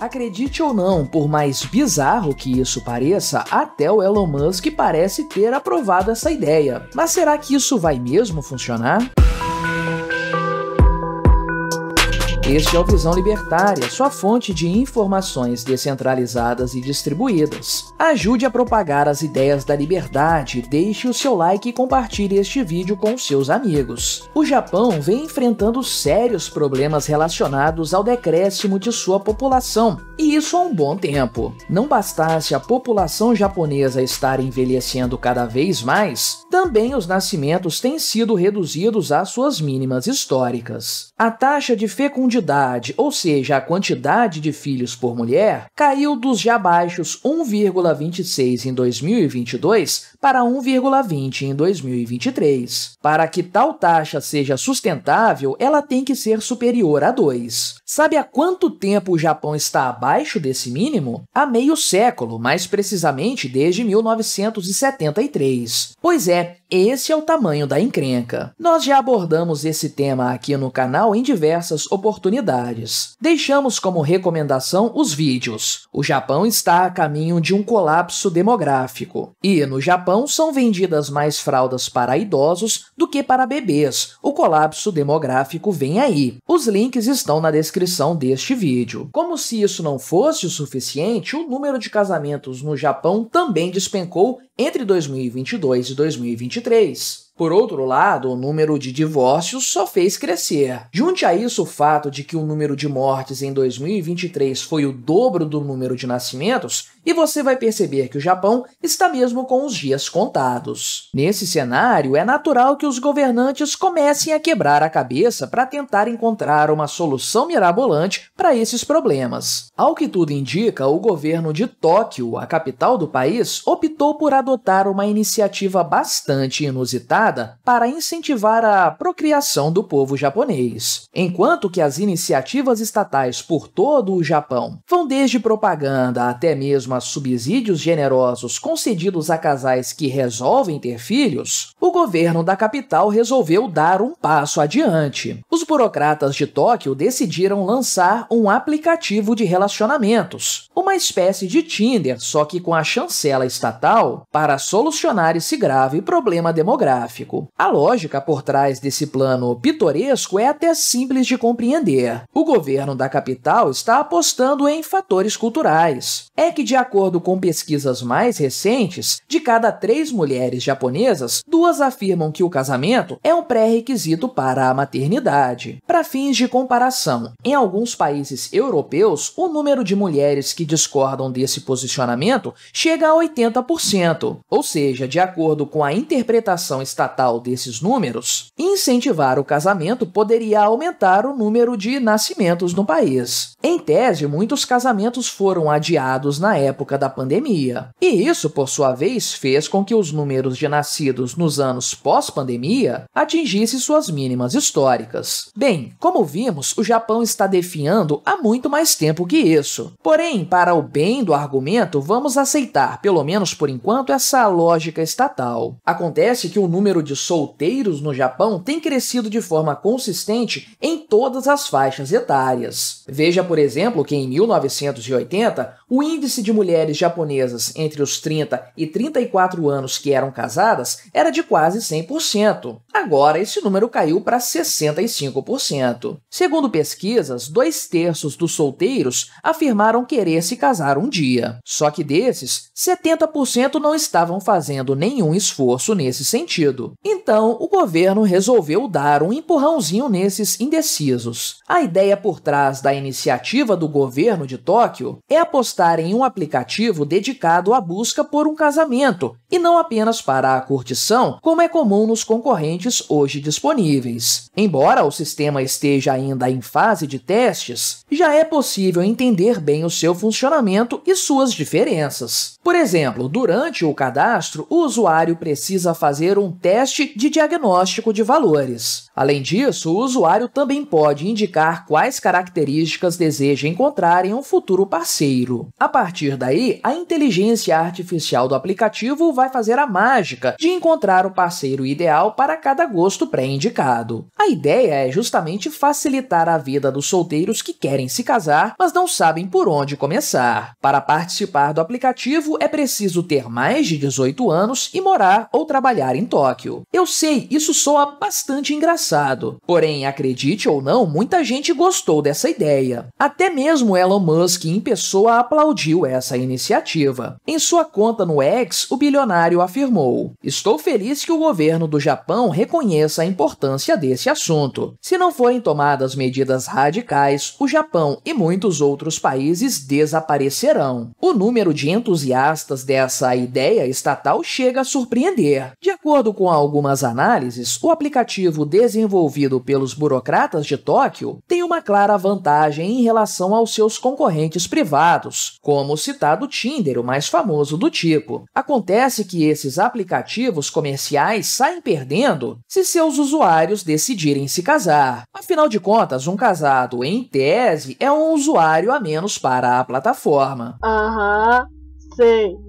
Acredite ou não, por mais bizarro que isso pareça, até o Elon Musk parece ter aprovado essa ideia. Mas será que isso vai mesmo funcionar? Este é o Visão Libertária, sua fonte de informações descentralizadas e distribuídas. Ajude a propagar as ideias da liberdade, deixe o seu like e compartilhe este vídeo com seus amigos. O Japão vem enfrentando sérios problemas relacionados ao decréscimo de sua população, e isso há um bom tempo. Não bastasse a população japonesa estar envelhecendo cada vez mais, também os nascimentos têm sido reduzidos às suas mínimas históricas. A taxa de fecundidade quantidade, ou seja, a quantidade de filhos por mulher, caiu dos já baixos 1,26 em 2022 para 1,20 em 2023. Para que tal taxa seja sustentável, ela tem que ser superior a 2. Sabe há quanto tempo o Japão está abaixo desse mínimo? Há meio século, mais precisamente desde 1973. Pois é, esse é o tamanho da encrenca. Nós já abordamos esse tema aqui no canal em diversas oportunidades oportunidades. Deixamos como recomendação os vídeos. O Japão está a caminho de um colapso demográfico. E no Japão são vendidas mais fraldas para idosos do que para bebês. O colapso demográfico vem aí. Os links estão na descrição deste vídeo. Como se isso não fosse o suficiente, o número de casamentos no Japão também despencou entre 2022 e 2023. Por outro lado, o número de divórcios só fez crescer. Junte a isso o fato de que o número de mortes em 2023 foi o dobro do número de nascimentos, e você vai perceber que o Japão está mesmo com os dias contados. Nesse cenário, é natural que os governantes comecem a quebrar a cabeça para tentar encontrar uma solução mirabolante para esses problemas. Ao que tudo indica, o governo de Tóquio, a capital do país, optou por adotar uma iniciativa bastante inusitada para incentivar a procriação do povo japonês. Enquanto que as iniciativas estatais por todo o Japão vão desde propaganda até mesmo mas subsídios generosos concedidos a casais que resolvem ter filhos, o governo da capital resolveu dar um passo adiante. Os burocratas de Tóquio decidiram lançar um aplicativo de relacionamentos, uma espécie de Tinder, só que com a chancela estatal, para solucionar esse grave problema demográfico. A lógica por trás desse plano pitoresco é até simples de compreender. O governo da capital está apostando em fatores culturais. É que de acordo com pesquisas mais recentes, de cada três mulheres japonesas, duas afirmam que o casamento é um pré-requisito para a maternidade. Para fins de comparação, em alguns países europeus, o número de mulheres que discordam desse posicionamento chega a 80%. Ou seja, de acordo com a interpretação estatal desses números, incentivar o casamento poderia aumentar o número de nascimentos no país. Em tese, muitos casamentos foram adiados na época época da pandemia. E isso, por sua vez, fez com que os números de nascidos nos anos pós-pandemia atingissem suas mínimas históricas. Bem, como vimos, o Japão está definhando há muito mais tempo que isso. Porém, para o bem do argumento, vamos aceitar, pelo menos por enquanto, essa lógica estatal. Acontece que o número de solteiros no Japão tem crescido de forma consistente em todas as faixas etárias. Veja, por exemplo, que em 1980, o índice de mulheres japonesas entre os 30 e 34 anos que eram casadas era de quase 100%. Agora, esse número caiu para 65%. Segundo pesquisas, dois terços dos solteiros afirmaram querer se casar um dia. Só que desses, 70% não estavam fazendo nenhum esforço nesse sentido. Então, o governo resolveu dar um empurrãozinho nesses indecisos precisos. A ideia por trás da iniciativa do governo de Tóquio é apostar em um aplicativo dedicado à busca por um casamento e não apenas para a curtição, como é comum nos concorrentes hoje disponíveis. Embora o sistema esteja ainda em fase de testes, já é possível entender bem o seu funcionamento e suas diferenças. Por exemplo, durante o cadastro, o usuário precisa fazer um teste de diagnóstico de valores. Além disso, o usuário também pode indicar quais características deseja encontrar em um futuro parceiro. A partir daí, a inteligência artificial do aplicativo vai fazer a mágica de encontrar o parceiro ideal para cada gosto pré-indicado. A ideia é justamente facilitar a vida dos solteiros que querem se casar, mas não sabem por onde começar. Para participar do aplicativo, é preciso ter mais de 18 anos e morar ou trabalhar em Tóquio. Eu sei, isso soa bastante engraçado. Porém, acredite ou ou não, muita gente gostou dessa ideia. Até mesmo Elon Musk em pessoa aplaudiu essa iniciativa. Em sua conta no X, o bilionário afirmou: Estou feliz que o governo do Japão reconheça a importância desse assunto. Se não forem tomadas medidas radicais, o Japão e muitos outros países desaparecerão. O número de entusiastas dessa ideia estatal chega a surpreender. De acordo com algumas análises, o aplicativo desenvolvido pelos burocratas de Tóquio tem uma clara vantagem em relação aos seus concorrentes privados, como o citado Tinder, o mais famoso do tipo. Acontece que esses aplicativos comerciais saem perdendo se seus usuários decidirem se casar. Afinal de contas, um casado, em tese, é um usuário a menos para a plataforma. Aham. Uhum.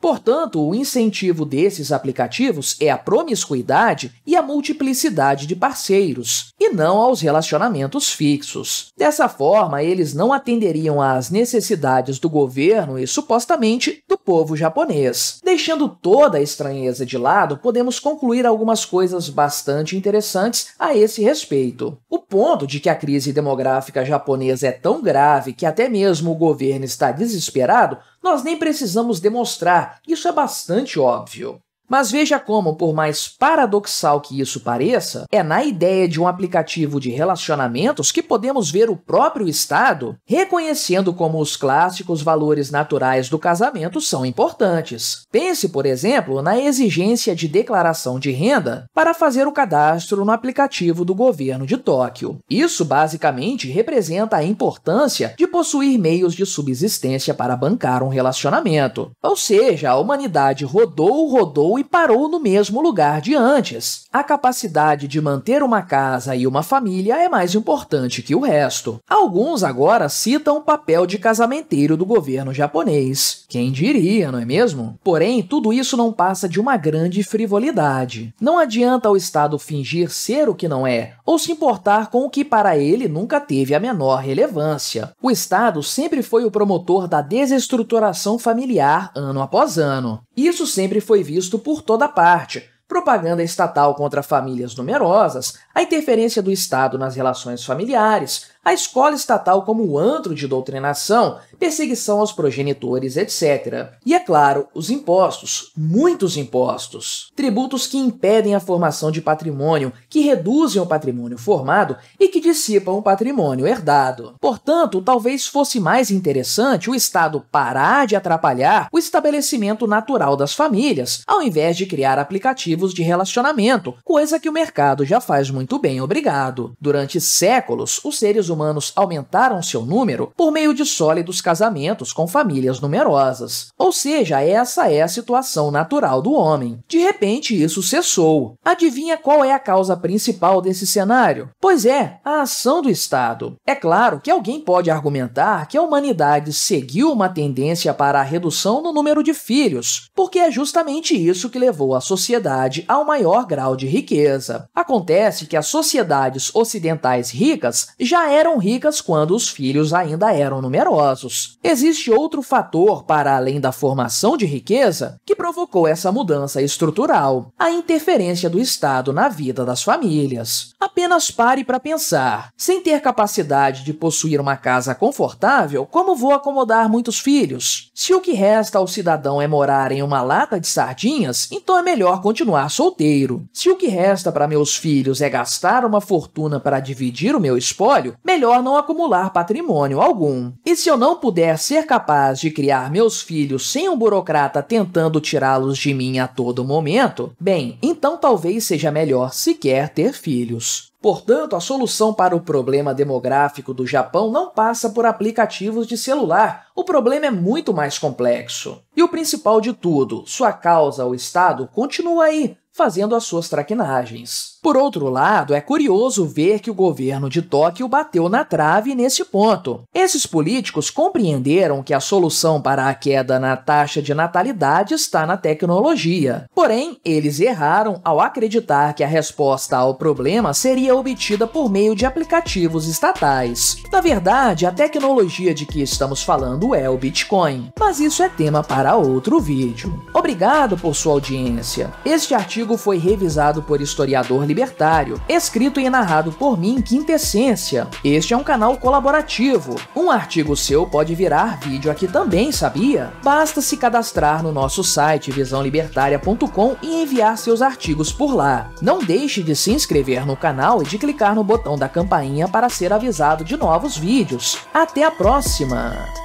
Portanto, o incentivo desses aplicativos é a promiscuidade e a multiplicidade de parceiros, e não aos relacionamentos fixos. Dessa forma, eles não atenderiam às necessidades do governo e supostamente do povo japonês. Deixando toda a estranheza de lado, podemos concluir algumas coisas bastante interessantes a esse respeito. O ponto de que a crise demográfica japonesa é tão grave que até mesmo o governo está desesperado nós nem precisamos demonstrar, isso é bastante óbvio. Mas veja como, por mais paradoxal que isso pareça, é na ideia de um aplicativo de relacionamentos que podemos ver o próprio Estado reconhecendo como os clássicos valores naturais do casamento são importantes. Pense, por exemplo, na exigência de declaração de renda para fazer o cadastro no aplicativo do governo de Tóquio. Isso basicamente representa a importância de possuir meios de subsistência para bancar um relacionamento. Ou seja, a humanidade rodou, rodou e parou no mesmo lugar de antes. A capacidade de manter uma casa e uma família é mais importante que o resto. Alguns agora citam o papel de casamenteiro do governo japonês. Quem diria, não é mesmo? Porém, tudo isso não passa de uma grande frivolidade. Não adianta o Estado fingir ser o que não é, ou se importar com o que para ele nunca teve a menor relevância. O Estado sempre foi o promotor da desestruturação familiar ano após ano. Isso sempre foi visto por toda parte, propaganda estatal contra famílias numerosas, a interferência do Estado nas relações familiares, a escola estatal como antro de doutrinação, perseguição aos progenitores, etc. E é claro, os impostos, muitos impostos. Tributos que impedem a formação de patrimônio, que reduzem o patrimônio formado e que dissipam o patrimônio herdado. Portanto, talvez fosse mais interessante o Estado parar de atrapalhar o estabelecimento natural das famílias, ao invés de criar aplicativos de relacionamento, coisa que o mercado já faz muito bem, obrigado. Durante séculos, os seres humanos aumentaram seu número por meio de sólidos casamentos com famílias numerosas. Ou seja, essa é a situação natural do homem. De repente, isso cessou. Adivinha qual é a causa principal desse cenário? Pois é, a ação do Estado. É claro que alguém pode argumentar que a humanidade seguiu uma tendência para a redução no número de filhos, porque é justamente isso que levou a sociedade ao maior grau de riqueza. Acontece que as sociedades ocidentais ricas já eram eram ricas quando os filhos ainda eram numerosos. Existe outro fator para além da formação de riqueza que provocou essa mudança estrutural: a interferência do Estado na vida das famílias. Apenas pare para pensar. Sem ter capacidade de possuir uma casa confortável, como vou acomodar muitos filhos? Se o que resta ao cidadão é morar em uma lata de sardinhas, então é melhor continuar solteiro. Se o que resta para meus filhos é gastar uma fortuna para dividir o meu espólio, melhor não acumular patrimônio algum. E se eu não puder ser capaz de criar meus filhos sem um burocrata tentando tirá-los de mim a todo momento, bem, então talvez seja melhor sequer ter filhos. Portanto, a solução para o problema demográfico do Japão não passa por aplicativos de celular. O problema é muito mais complexo. E o principal de tudo, sua causa ao Estado continua aí, fazendo as suas traquinagens. Por outro lado, é curioso ver que o governo de Tóquio bateu na trave nesse ponto. Esses políticos compreenderam que a solução para a queda na taxa de natalidade está na tecnologia. Porém, eles erraram ao acreditar que a resposta ao problema seria obtida por meio de aplicativos estatais. Na verdade, a tecnologia de que estamos falando é o Bitcoin, mas isso é tema para outro vídeo. Obrigado por sua audiência. Este artigo foi revisado por historiador libertário, escrito e narrado por mim em quintessência. Este é um canal colaborativo. Um artigo seu pode virar vídeo aqui também, sabia? Basta se cadastrar no nosso site visãolibertaria.com e enviar seus artigos por lá. Não deixe de se inscrever no canal e de clicar no botão da campainha para ser avisado de novos vídeos. Até a próxima!